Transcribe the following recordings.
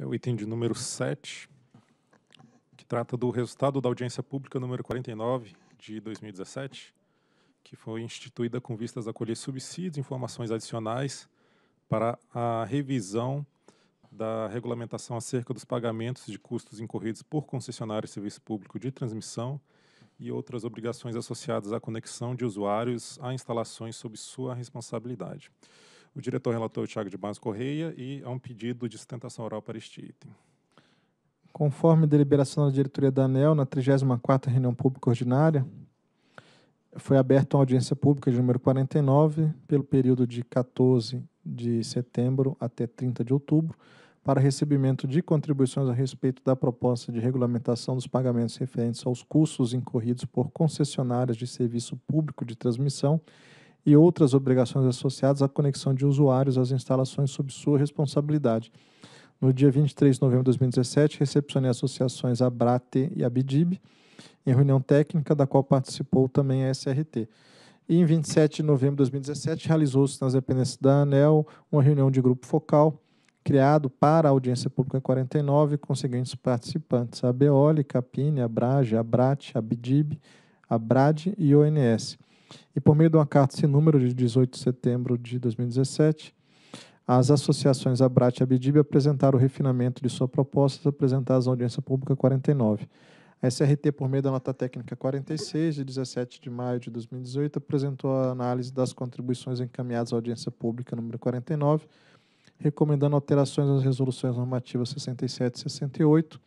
é o item de número 7, que trata do resultado da audiência pública número 49 de 2017, que foi instituída com vistas a colher subsídios e informações adicionais para a revisão da regulamentação acerca dos pagamentos de custos incorridos por concessionários de serviço público de transmissão e outras obrigações associadas à conexão de usuários a instalações sob sua responsabilidade. O diretor relator Tiago de Barros Correia e a um pedido de sustentação oral para este item. Conforme deliberação da diretoria da ANEL, na 34ª reunião pública ordinária, foi aberta uma audiência pública de número 49, pelo período de 14 de setembro até 30 de outubro, para recebimento de contribuições a respeito da proposta de regulamentação dos pagamentos referentes aos custos incorridos por concessionárias de serviço público de transmissão e outras obrigações associadas à conexão de usuários às instalações sob sua responsabilidade. No dia 23 de novembro de 2017, recepcionei associações Abrate e Abidib, em reunião técnica, da qual participou também a SRT. E em 27 de novembro de 2017, realizou-se nas dependências da ANEL uma reunião de grupo focal criado para a audiência pública em 49, com os seguintes participantes: a Beoli, Capine, a Brage, a Brate, a a e ONS. E por meio de uma carta sem número de 18 de setembro de 2017, as associações Abrat e Abdib apresentaram o refinamento de sua proposta apresentadas à audiência pública 49. A SRT, por meio da nota técnica 46, de 17 de maio de 2018, apresentou a análise das contribuições encaminhadas à audiência pública número 49, recomendando alterações às resoluções normativas 67 e 68,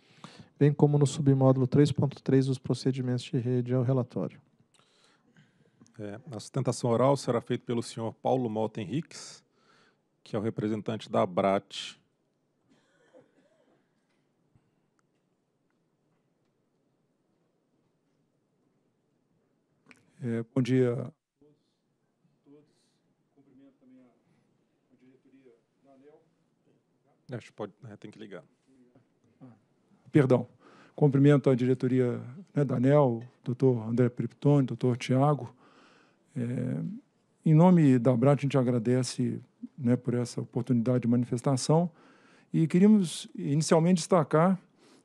bem como no submódulo 3.3 dos procedimentos de rede ao relatório. É, a sustentação oral será feita pelo senhor Paulo Mota Henriques, que é o representante da ABRAT. É, bom dia Acho que pode, né, tem que ligar. Perdão. Cumprimento a diretoria né, da ANEL, doutor André Priptone, doutor Tiago, é, em nome da Brat, a gente agradece né, por essa oportunidade de manifestação e queríamos inicialmente destacar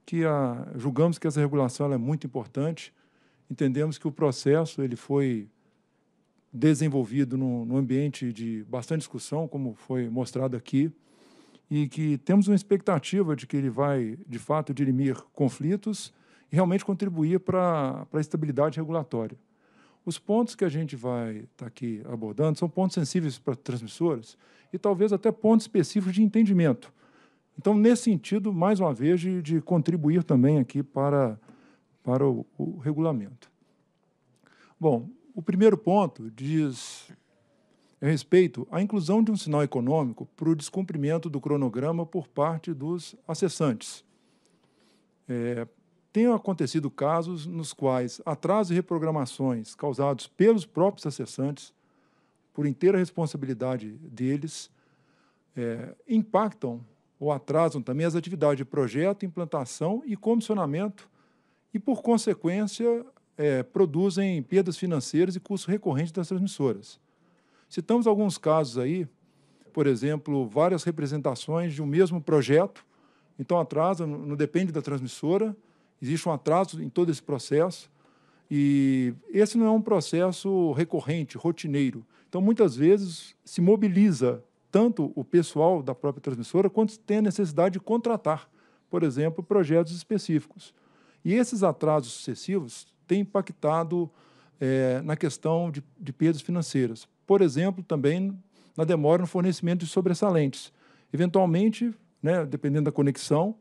que a, julgamos que essa regulação é muito importante, entendemos que o processo ele foi desenvolvido num, num ambiente de bastante discussão, como foi mostrado aqui, e que temos uma expectativa de que ele vai, de fato, dirimir conflitos e realmente contribuir para a estabilidade regulatória. Os pontos que a gente vai estar tá aqui abordando são pontos sensíveis para transmissores e talvez até pontos específicos de entendimento. Então, nesse sentido, mais uma vez, de, de contribuir também aqui para, para o, o regulamento. Bom, o primeiro ponto diz a respeito à inclusão de um sinal econômico para o descumprimento do cronograma por parte dos acessantes. É, tenham acontecido casos nos quais atrasos e reprogramações causados pelos próprios acessantes, por inteira responsabilidade deles, é, impactam ou atrasam também as atividades de projeto, implantação e comissionamento e, por consequência, é, produzem perdas financeiras e custos recorrentes das transmissoras. Citamos alguns casos aí, por exemplo, várias representações de um mesmo projeto, então atrasa, não depende da transmissora, Existe um atraso em todo esse processo e esse não é um processo recorrente, rotineiro. Então, muitas vezes, se mobiliza tanto o pessoal da própria transmissora quanto tem a necessidade de contratar, por exemplo, projetos específicos. E esses atrasos sucessivos têm impactado é, na questão de, de perdas financeiras. Por exemplo, também na demora no fornecimento de sobressalentes. Eventualmente, né, dependendo da conexão,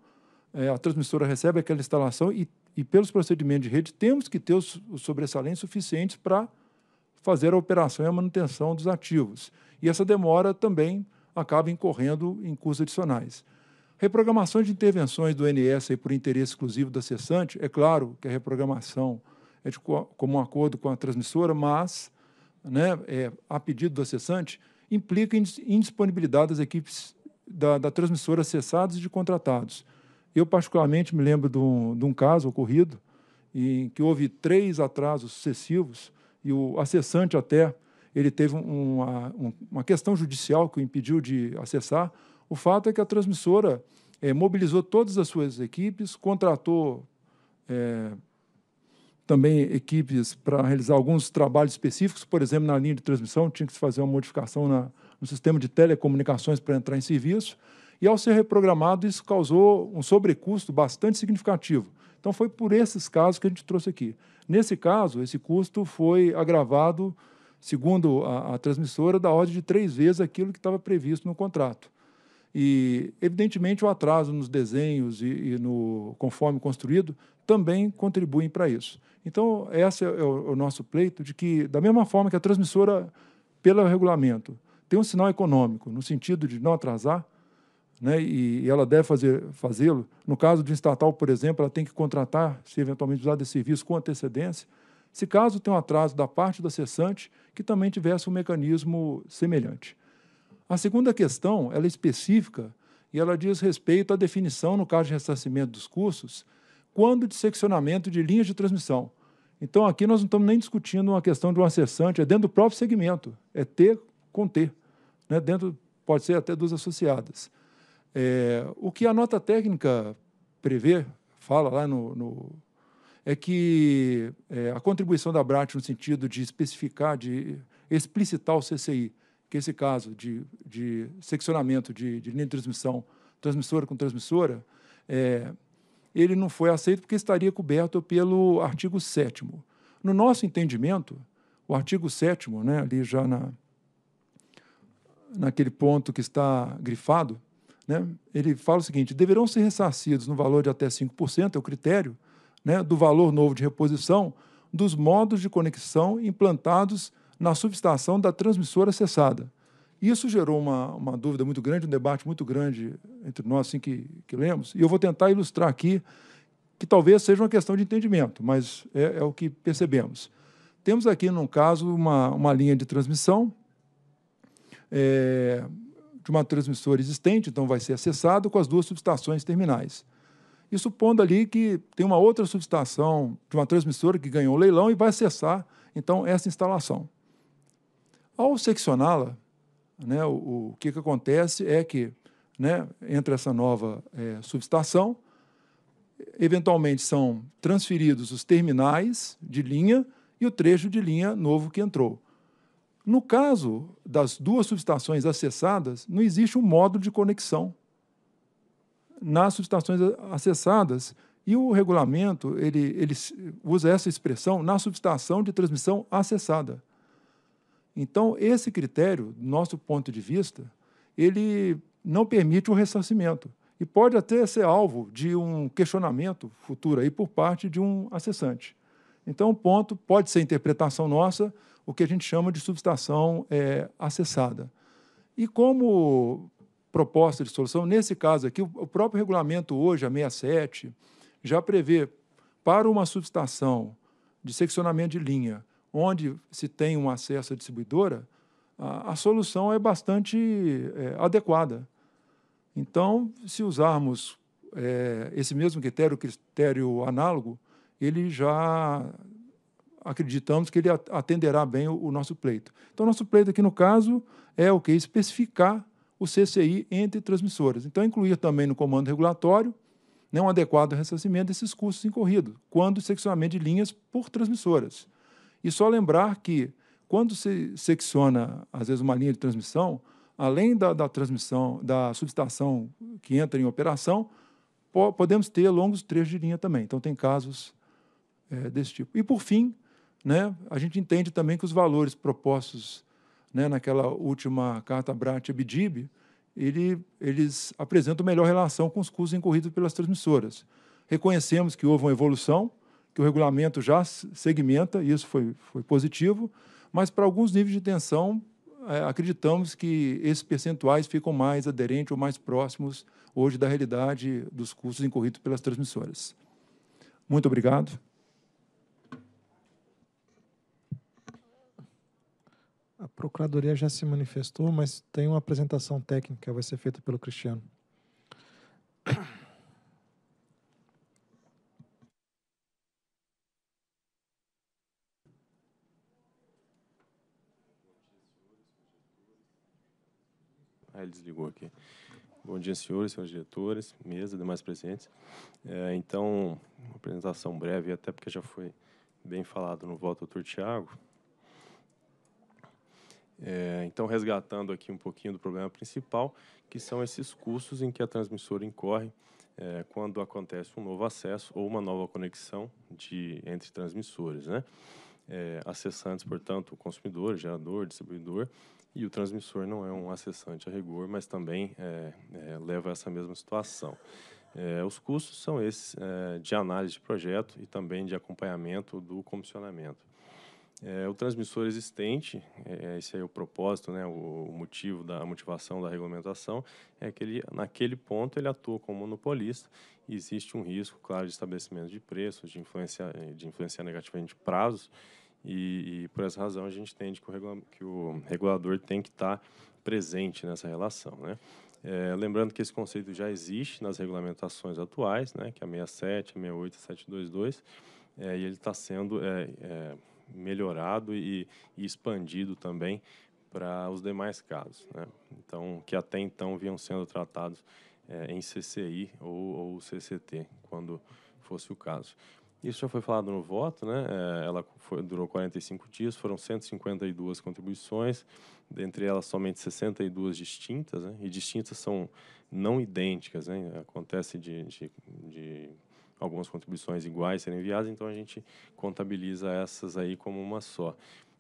é, a transmissora recebe aquela instalação e, e, pelos procedimentos de rede, temos que ter os, os sobressalentes suficientes para fazer a operação e a manutenção dos ativos. E essa demora também acaba incorrendo em custos adicionais. Reprogramação de intervenções do NS por interesse exclusivo da cessante, é claro que a reprogramação é de co comum acordo com a transmissora, mas, né, é, a pedido do cessante, implica indisponibilidade das equipes da, da transmissora cessadas e de contratados. Eu, particularmente, me lembro de um, de um caso ocorrido em que houve três atrasos sucessivos e o acessante até ele teve uma, uma questão judicial que o impediu de acessar. O fato é que a transmissora é, mobilizou todas as suas equipes, contratou é, também equipes para realizar alguns trabalhos específicos, por exemplo, na linha de transmissão, tinha que se fazer uma modificação na, no sistema de telecomunicações para entrar em serviço. E ao ser reprogramado, isso causou um sobrecusto bastante significativo. Então foi por esses casos que a gente trouxe aqui. Nesse caso, esse custo foi agravado, segundo a, a transmissora, da ordem de três vezes aquilo que estava previsto no contrato. E, evidentemente, o atraso nos desenhos e, e no conforme construído também contribuem para isso. Então, esse é o, o, nosso pleito de que, da mesma forma que a transmissora, pelo regulamento, tem um sinal econômico, no sentido de não atrasar, né, e ela deve fazer fazê-lo. No caso de estatal, por exemplo, ela tem que contratar, se eventualmente usar desse serviço, com antecedência, se caso tem um atraso da parte da cessante, que também tivesse um mecanismo semelhante. A segunda questão, ela é específica e ela diz respeito à definição, no caso de ressarcimento dos custos, quando de seccionamento de linhas de transmissão. Então, aqui nós não estamos nem discutindo uma questão de um acessante, é dentro do próprio segmento, é ter com ter, né? dentro, pode ser até duas associadas. É, o que a nota técnica prevê, fala lá no, no é que é, a contribuição da BRAT no sentido de especificar, de explicitar o CCI, que é esse caso de, de seccionamento de, de linha de transmissão, transmissora com transmissora, é, ele não foi aceito porque estaria coberto pelo artigo 7 No nosso entendimento, o artigo 7 né, ali já na, naquele ponto que está grifado, né, ele fala o seguinte: deverão ser ressarcidos no valor de até 5%, é o critério, né, do valor novo de reposição dos modos de conexão implantados na subestação da transmissora cessada. Isso gerou uma, uma dúvida muito grande, um debate muito grande entre nós assim, que, que lemos, e eu vou tentar ilustrar aqui que talvez seja uma questão de entendimento, mas é, é o que percebemos. Temos aqui, num caso, uma, uma linha de transmissão é, de uma transmissora existente, então vai ser acessado com as duas subestações terminais. E supondo ali que tem uma outra subestação de uma transmissora que ganhou o leilão e vai acessar, então, essa instalação. Ao seccioná-la, né, o, o, que, que acontece é que né, entra essa nova é, subestação, eventualmente são transferidos os terminais de linha e o trecho de linha novo que entrou. No caso das duas subestações acessadas, não existe um módulo de conexão nas subestações acessadas. E o regulamento ele, ele usa essa expressão na subestação de transmissão acessada. Então, esse critério, do nosso ponto de vista, ele não permite o ressarcimento e pode até ser alvo de um questionamento futuro aí por parte de um acessante. Então, o ponto pode ser interpretação nossa, o que a gente chama de subestação é, acessada. E como proposta de solução, nesse caso aqui, o próprio regulamento hoje, a 67, já prevê para uma subestação de seccionamento de linha, onde se tem um acesso à distribuidora, a, a solução é bastante é, adequada. Então, se usarmos é, esse mesmo critério, critério análogo, ele já acreditamos que ele atenderá bem o, nosso pleito. Então, nosso pleito aqui, no caso, é o que? Especificar o CCI entre transmissoras. Então, incluir também no comando regulatório né, um adequado ressarcimento desses custos incorridos, quando seccionamento de linhas por transmissoras. E só lembrar que, quando se secciona, às vezes, uma linha de transmissão, além da, da transmissão, da subestação que entra em operação, po podemos ter longos trechos de linha também. Então, tem casos é, desse tipo. E, por fim, né, a gente entende também que os valores propostos né, naquela última carta Brat Abdib, ele, eles apresentam melhor relação com os custos incorridos pelas transmissoras. Reconhecemos que houve uma evolução, que o regulamento já segmenta, e isso foi, foi positivo, mas para alguns níveis de tensão, é, acreditamos que esses percentuais ficam mais aderentes ou mais próximos hoje da realidade dos custos incorridos pelas transmissoras. Muito obrigado. a Procuradoria já se manifestou, mas tem uma apresentação técnica, vai ser feita pelo Cristiano. Ah, ele desligou aqui. Bom dia, senhores, senhores diretores, mesa, demais presentes. É, então, uma apresentação breve, até porque já foi bem falado no voto do Tiago, é, então, resgatando aqui um pouquinho do problema principal, que são esses custos em que a transmissora incorre é, quando acontece um novo acesso ou uma nova conexão de, entre transmissores. Né? É, acessantes, portanto, o consumidor, gerador, distribuidor, e o transmissor não é um acessante a rigor, mas também é, é leva a essa mesma situação. É, os custos são esses é, de análise de projeto e também de acompanhamento do comissionamento. É, o transmissor existente, é, esse é o propósito, né, o, motivo da motivação da regulamentação, é que ele, naquele ponto ele atua como monopolista e existe um risco, claro, de estabelecimento de preços, de influência, de influenciar negativamente prazos, e, e, por essa razão a gente entende que o, regula que o regulador tem que estar presente nessa relação. Né? É, lembrando que esse conceito já existe nas regulamentações atuais, né, que é a 67, a 68, a 722, é, e ele está sendo é, é melhorado e, e expandido também para os demais casos, né? então que até então vinham sendo tratados é, em CCI ou, ou, CCT, quando fosse o caso. Isso já foi falado no voto, né? É, ela foi, durou 45 dias, foram 152 contribuições, dentre elas somente 62 distintas, né? e distintas são não idênticas, né? acontece de, de, de algumas contribuições iguais serem enviadas, então a gente contabiliza essas aí como uma só.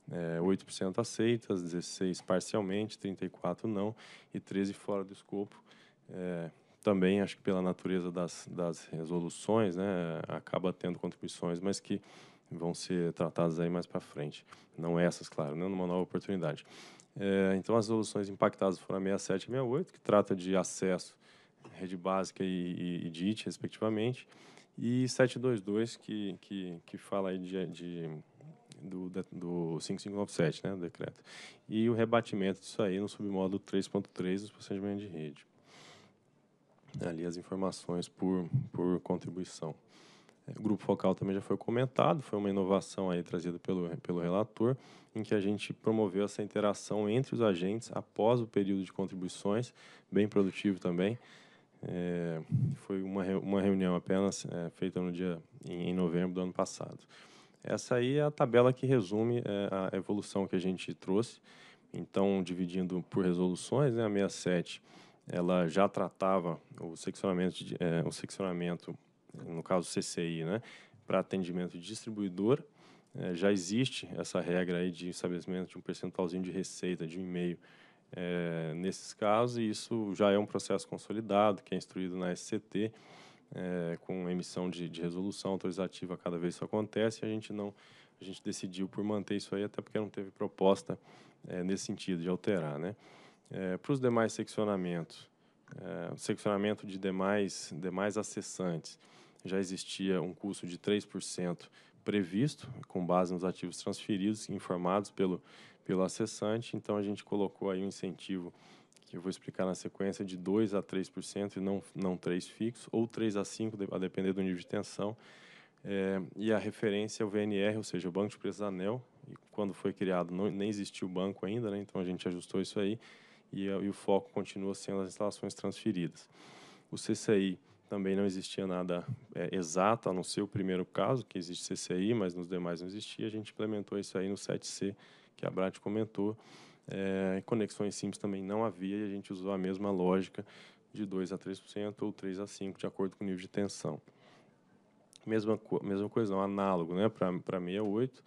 É, 8% aceitas, 16% parcialmente, 34% não e 13% fora do escopo. É, também, acho que pela natureza das, das resoluções, né, acaba tendo contribuições, mas que vão ser tratadas aí mais para frente. Não essas, claro, né, numa nova oportunidade. É, então, as resoluções impactadas foram a 67 e 68, que trata de acesso, rede básica e, e, e DIT, respectivamente. E 722, que, que, que fala aí de, de do, do 5597, né, do decreto. E o rebatimento disso aí no submódulo 3.3 dos procedimentos de rede. Ali as informações por, por contribuição. O é, grupo focal também já foi comentado, foi uma inovação aí trazida pelo, pelo relator, em que a gente promoveu essa interação entre os agentes após o período de contribuições, bem produtivo também, é, foi uma, uma reunião apenas é, feita no dia em, em, novembro do ano passado. Essa aí é a tabela que resume é, a evolução que a gente trouxe. Então, dividindo por resoluções, né, a 67 ela já tratava o seccionamento, de, é, o seccionamento no caso CCI, né, para atendimento de distribuidor. É, já existe essa regra aí de estabelecimento de um percentualzinho de receita de um e-mail é, nesses casos, e isso já é um processo consolidado, que é instruído na SCT, é, com emissão de, de, resolução autorizativa, cada vez isso acontece, e a gente não a gente decidiu por manter isso aí, até porque não teve proposta é, nesse sentido de alterar. Né? É, para os demais seccionamentos, o é, seccionamento de demais, demais acessantes, já existia um custo de 3% previsto, com base nos ativos transferidos e informados pelo, pelo acessante. Então a gente colocou aí um incentivo que eu vou explicar na sequência de 2 a 3% e não não 3 fixo ou 3 a 5 a depender do nível de tensão. É, e a referência é o VNR, ou seja, o Banco de Preços da ANEL. E quando foi criado não, nem existia o banco ainda, né? então a gente ajustou isso aí e, eh, e o foco continua sendo as instalações transferidas. O CCI também não existia nada é, exato, a não ser o primeiro caso, que existe CCI, mas nos demais não existia. A gente implementou isso aí no 7C que a Brat comentou, é, conexões simples também não havia e a gente usou a mesma lógica de 2 a 3% ou 3 a 5, de acordo com o nível de tensão. Mesma, co mesma coisa, não, análogo né, para 68,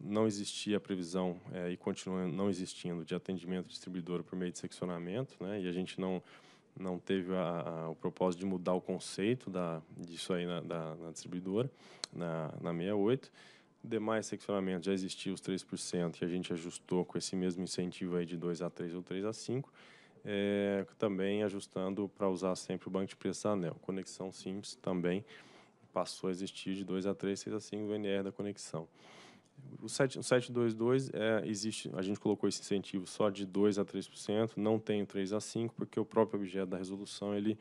não existia a previsão é, e continua não existindo de atendimento distribuidor por meio de seccionamento, né, e a gente não, não teve a, a, o propósito de mudar o conceito da, disso aí na, da, na distribuidora, na, na 68. Demais seccionamentos já existiam os 3%, que a gente ajustou com esse mesmo incentivo aí de 2 a 3 ou 3 a 5, é, eh, também ajustando para usar sempre o banco de preço anel. Conexão simples também passou a existir de 2 a 3, 6 a 5 VNR da conexão. O o 722 é, eh, existe, a gente colocou esse incentivo só de 2 a 3%, não tem o 3 a 5, porque o próprio objeto da resolução ele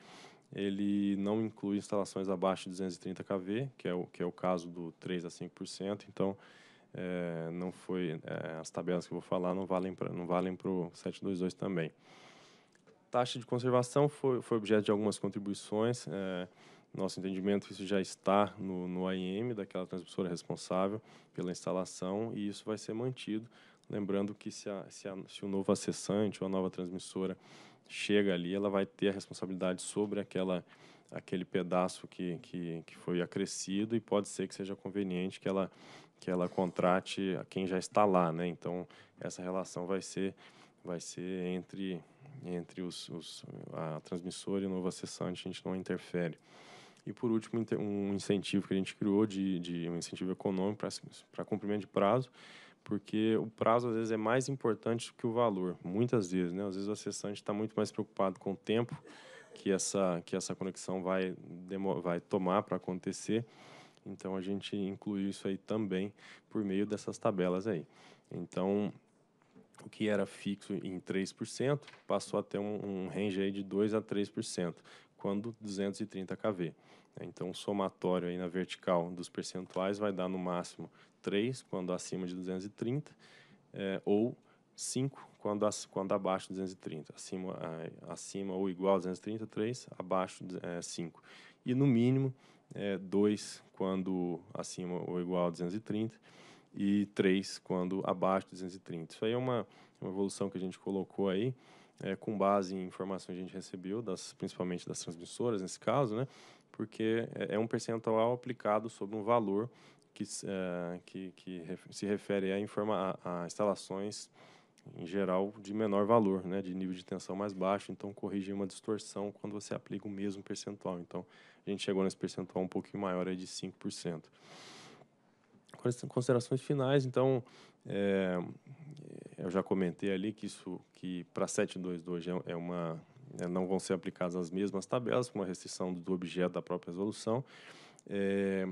ele não inclui instalações abaixo de 230 kV, que é o, que é o caso do 3 a 5%, então é, não foi é, as tabelas que eu vou falar não valem para não valem para o 722 também. Taxa de conservação foi, foi objeto de algumas contribuições. É, nosso entendimento isso já está no, no AIM daquela transmissora responsável pela instalação e isso vai ser mantido. Lembrando que se, a, se, a, se o novo acessante ou a nova transmissora chega ali, ela vai ter a responsabilidade sobre aquela aquele pedaço que, que, que foi acrescido e pode ser que seja conveniente que ela que ela contrate a quem já está lá, né? Então essa relação vai ser vai ser entre entre os, os a transmissora e o novo acessante, a gente não interfere. E por último, um incentivo que a gente criou de, de um incentivo econômico para cumprimento de prazo, porque o prazo às vezes é mais importante que o valor, muitas vezes, né? Às vezes o acessante está muito mais preocupado com o tempo que essa que essa conexão vai vai tomar para acontecer. Então a gente incluiu isso aí também por meio dessas tabelas aí. Então o que era fixo em 3% passou a ter um, um range aí de 2 a 3% quando 230 kV. Né? Então, o somatório aí na vertical dos percentuais vai dar no máximo 3 quando acima de 230, é, ou 5 quando, as, quando abaixo de 230. Acima, acima ou igual a 230, 3, abaixo é, 5. E no mínimo, é, 2 quando acima ou igual a 230 e 3 quando abaixo de 230. Isso aí é uma, uma evolução que a gente colocou aí, é, com base em informações que a gente recebeu, das, principalmente das transmissoras, nesse caso, né? porque é, é um percentual aplicado sobre um valor eh, que, que, que se refere a, informa a, a, instalações em geral de menor valor, né, de nível de tensão mais baixo, então corrige uma distorção quando você aplica o mesmo percentual. Então, a gente chegou nesse percentual um pouquinho maior é de 5%. Considerações finais, então, é, eu já comentei ali que isso que para 722 é, é uma é, não vão ser aplicadas as mesmas tabelas, com uma restrição do objeto da própria resolução. É,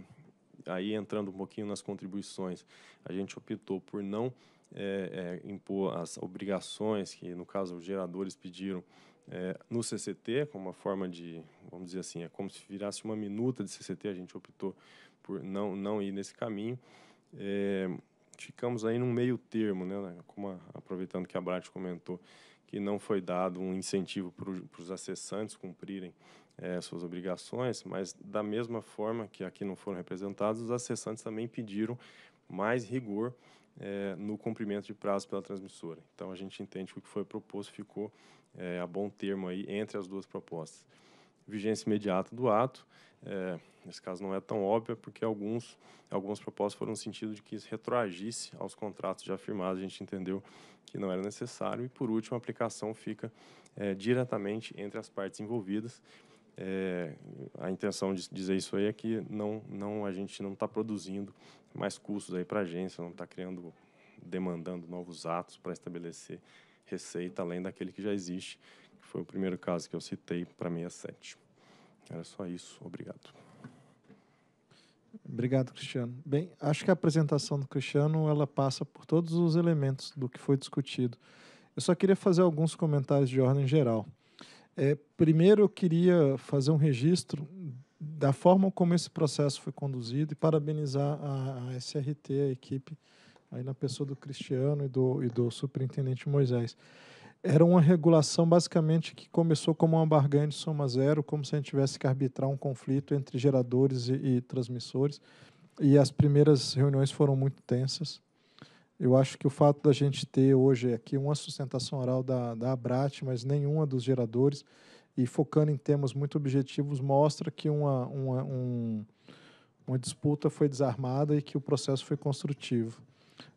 aí entrando um pouquinho nas contribuições, a gente optou por não é, é, impor as obrigações que, no caso, os geradores pediram é, no CCT, como uma forma de, vamos dizer assim, é como se virasse uma minuta de CCT, a gente optou por não, não ir nesse caminho. É, ficamos aí num meio termo, né, como a, aproveitando que a Brat comentou, que não foi dado um incentivo para os acessantes cumprirem é, suas obrigações, mas da mesma forma que aqui não foram representados, os acessantes também pediram mais rigor é, no cumprimento de prazo pela transmissora. Então a gente entende que o que foi proposto ficou é, a bom termo aí entre as duas propostas. Vigência imediata do ato, é, nesse caso não é tão óbvia, porque alguns, algumas propostas foram no sentido de que isso retroagisse aos contratos já firmados, a gente entendeu que não era necessário, e por último a aplicação fica é, diretamente entre as partes envolvidas, é, a intenção de dizer isso aí é que não, não a gente não está produzindo mais custos aí para a agência, não está criando, demandando novos atos para estabelecer receita além daquele que já existe, que foi o primeiro caso que eu citei para 67. Era só isso, obrigado. Obrigado, Cristiano. Bem, acho que a apresentação do Cristiano ela passa por todos os elementos do que foi discutido. Eu só queria fazer alguns comentários de ordem geral. É, primeiro, eu queria fazer um registro da forma como esse processo foi conduzido e parabenizar a, a SRT, a equipe, aí na pessoa do Cristiano e do, e do superintendente Moisés. Era uma regulação basicamente que começou como uma barganha de soma zero, como se a gente tivesse que arbitrar um conflito entre geradores e, e transmissores. E as primeiras reuniões foram muito tensas. Eu acho que o fato da gente ter hoje aqui uma sustentação oral da, da ABRAT, mas nenhuma dos geradores, e focando em temas muito objetivos, mostra que uma, uma, um, uma disputa foi desarmada e que o processo foi construtivo.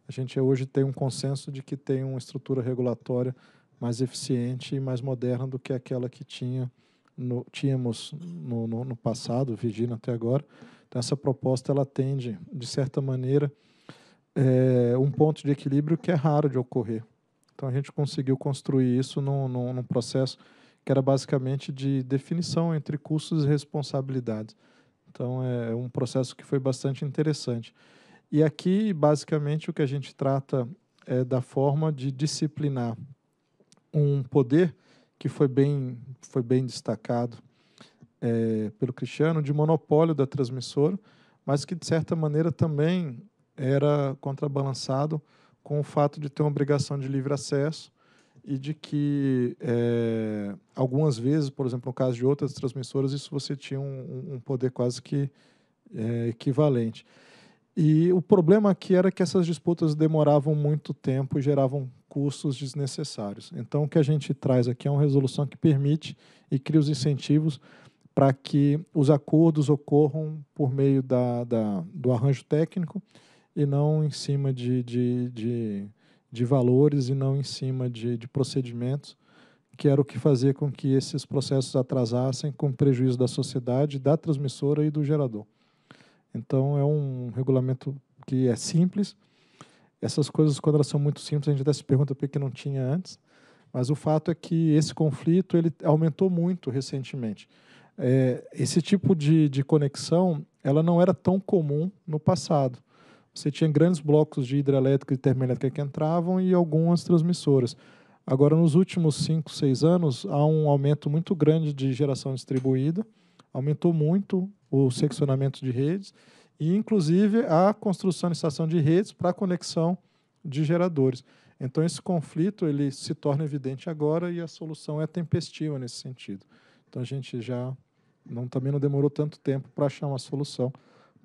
A gente hoje tem um consenso de que tem uma estrutura regulatória mais eficiente e mais moderna do que aquela que tinha no, tínhamos no, no, no passado, vigindo até agora. Então, essa proposta ela atende, de certa maneira, é, um ponto de equilíbrio que é raro de ocorrer. Então a gente conseguiu construir isso num, num, num processo que era basicamente de definição entre custos e responsabilidades. Então é um processo que foi bastante interessante. E aqui, basicamente, o que a gente trata é da forma de disciplinar um poder que foi bem, foi bem destacado é, pelo Cristiano, de monopólio da transmissora, mas que, de certa maneira, também era contrabalançado com o fato de ter uma obrigação de livre acesso e de que é, algumas vezes, por exemplo, no caso de outras transmissoras, isso você tinha um, um poder quase que é, equivalente. E o problema aqui era que essas disputas demoravam muito tempo e geravam custos desnecessários. Então, o que a gente traz aqui é uma resolução que permite e cria os incentivos para que os acordos ocorram por meio da, da do arranjo técnico e não em cima de, de, de, de valores e não em cima de, de procedimentos, que era o que fazia com que esses processos atrasassem com prejuízo da sociedade, da transmissora e do gerador. Então, é um regulamento que é simples. Essas coisas, quando elas são muito simples, a gente até se pergunta por que não tinha antes. Mas o fato é que esse conflito ele aumentou muito recentemente. É, esse tipo de, de conexão ela não era tão comum no passado você tinha grandes blocos de hidrelétrica e termoelétrica que entravam e algumas transmissoras. Agora, nos últimos 5, 6 anos, há um aumento muito grande de geração distribuída, aumentou muito o seccionamento de redes e, inclusive, a construção de estação de redes para conexão de geradores. Então, esse conflito ele se torna evidente agora e a solução é tempestiva nesse sentido. Então, a gente já não, também não demorou tanto tempo para achar uma solução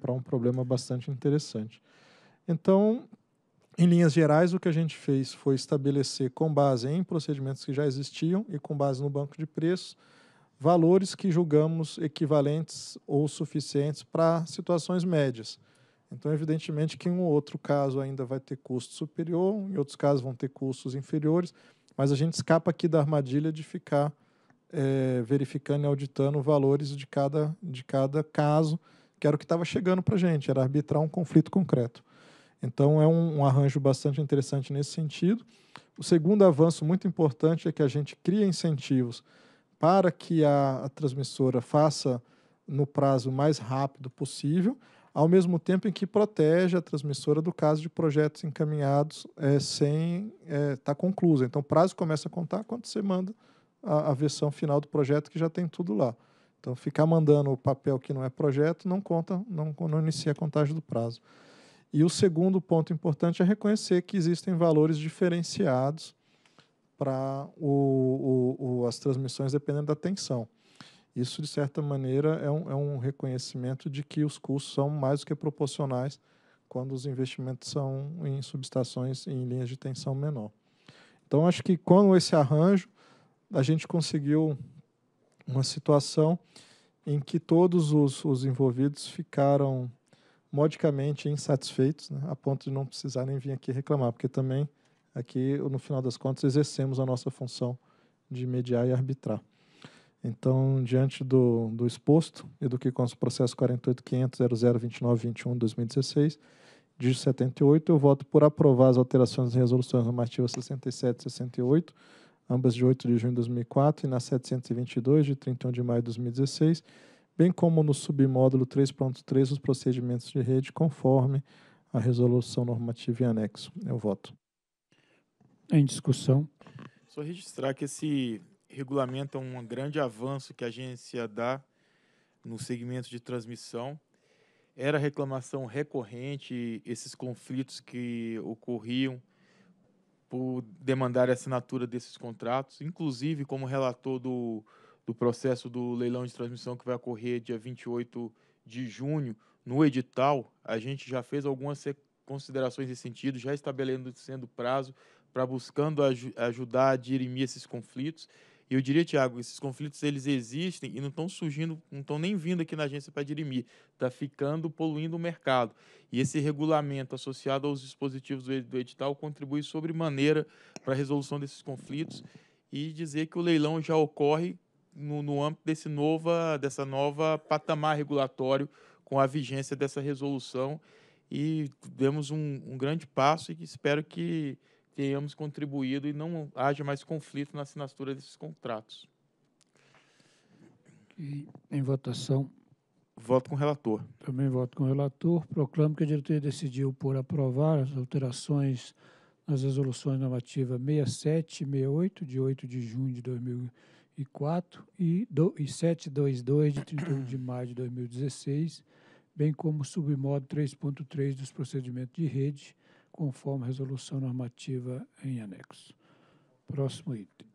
para um problema bastante interessante. Então, em linhas gerais, o que a gente fez foi estabelecer, com base em procedimentos que já existiam e com base no banco de preços, valores que julgamos equivalentes ou suficientes para situações médias. Então, evidentemente que em um outro caso ainda vai ter custo superior, em outros casos vão ter custos inferiores, mas a gente escapa aqui da armadilha de ficar é, verificando e auditando valores de cada, de cada caso, que era o que estava chegando para a gente, era arbitrar um conflito concreto. Então, é um, um, arranjo bastante interessante nesse sentido. O segundo avanço muito importante é que a gente cria incentivos para que a, a transmissora faça no prazo mais rápido possível, ao mesmo tempo em que protege a transmissora do caso de projetos encaminhados é, sem estar é, tá conclusa. Então, o prazo começa a contar quando você manda a, a versão final do projeto que já tem tudo lá. Então, ficar mandando o papel que não é projeto não conta, não, não inicia a contagem do prazo. E o segundo ponto importante é reconhecer que existem valores diferenciados para as transmissões dependendo da tensão. Isso, de certa maneira, é um, é um reconhecimento de que os custos são mais do que proporcionais quando os investimentos são em subestações em linhas de tensão menor. Então, acho que com esse arranjo, a gente conseguiu uma situação em que todos os, os envolvidos ficaram modicamente insatisfeitos, né, a ponto de não precisar nem vir aqui reclamar, porque também aqui, no final das contas, exercemos a nossa função de mediar e arbitrar. Então, diante do, do exposto e do que consta o processo 48.500.0029.21.2016, de 78, eu voto por aprovar as alterações e resoluções normativas 67 e 68, ambas de 8 de junho de 2004 e na 722 de 31 de maio de 2016, bem como no submódulo 3.3 os procedimentos de rede conforme a resolução normativa e anexo. Eu voto. Em discussão. Só registrar que esse regulamento é um grande avanço que a agência dá no segmento de transmissão. Era reclamação recorrente, esses conflitos que ocorriam por demandar a assinatura desses contratos, inclusive como relator do, do processo do leilão de transmissão que vai ocorrer dia 28 de junho. No edital, a gente já fez algumas considerações nesse sentido, já estabelecendo prazo para buscando aj ajudar a dirimir esses conflitos. E eu diria, Tiago, esses conflitos eles existem e não estão surgindo, não estão nem vindo aqui na agência para dirimir. Está ficando poluindo o mercado. E esse regulamento associado aos dispositivos do edital contribui sobremaneira para a resolução desses conflitos e dizer que o leilão já ocorre no, no âmbito desse nova, dessa nova patamar regulatório com a vigência dessa resolução. E demos um, um grande passo e espero que tenhamos contribuído e não haja mais conflito na assinatura desses contratos. E em votação. Voto com o relator. Também voto com o relator. Proclamo que a diretoria decidiu por aprovar as alterações nas resoluções normativas 67 e 68, de 8 de junho de 2004, e, do, e 722, de 31 de maio de 2016, bem como o submódulo 3.3 dos procedimentos de rede, conforme a resolução normativa em anexo. Próximo item.